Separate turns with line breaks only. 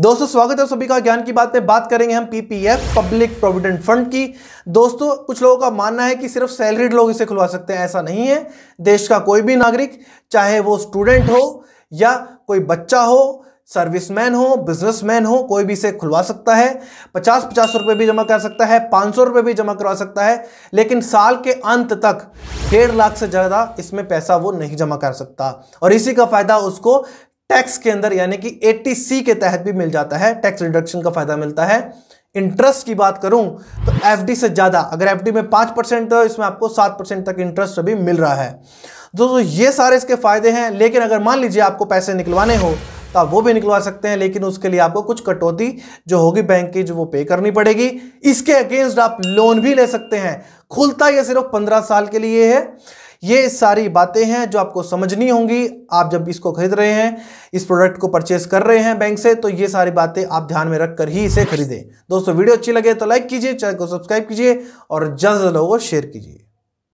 दोस्तों स्वागत है सभी का ज्ञान की बात में बात करेंगे हम पीपीएफ पब्लिक प्रोविडेंट फंड की दोस्तों कुछ लोगों का मानना है कि सिर्फ सैलरीड लोग इसे खुलवा सकते हैं ऐसा नहीं है देश का कोई भी नागरिक चाहे वो स्टूडेंट हो या कोई बच्चा हो सर्विसमैन हो बिजनेसमैन हो कोई भी इसे खुलवा सकता है पचास पचास रुपये भी जमा कर सकता है पाँच सौ रुपये भी जमा करवा सकता है लेकिन साल के अंत तक डेढ़ लाख से ज़्यादा इसमें पैसा वो नहीं जमा कर सकता और इसी का फ़ायदा उसको टैक्स के अंदर यानी कि ए के तहत भी मिल जाता है टैक्स रिडक्शन का फायदा मिलता है इंटरेस्ट की बात करूं तो एफडी से ज़्यादा अगर एफडी में पांच परसेंट तो इसमें आपको सात परसेंट तक इंटरेस्ट अभी मिल रहा है दोस्तों ये सारे इसके फायदे हैं लेकिन अगर मान लीजिए आपको पैसे निकलवाने हो तो आप वो भी निकलवा सकते हैं लेकिन उसके लिए आपको कुछ कटौती जो होगी बैंक की जो वो पे करनी पड़ेगी इसके अगेंस्ट आप लोन भी ले सकते हैं खुलता यह सिर्फ पंद्रह साल के लिए है ये सारी बातें हैं जो आपको समझनी होंगी आप जब इसको खरीद रहे हैं इस प्रोडक्ट को परचेस कर रहे हैं बैंक से तो ये सारी बातें आप ध्यान में रखकर ही इसे खरीदें दोस्तों वीडियो अच्छी लगे तो लाइक कीजिए चैनल को सब्सक्राइब कीजिए और ज़्यादा से ज़्यादा लोगों को शेयर कीजिए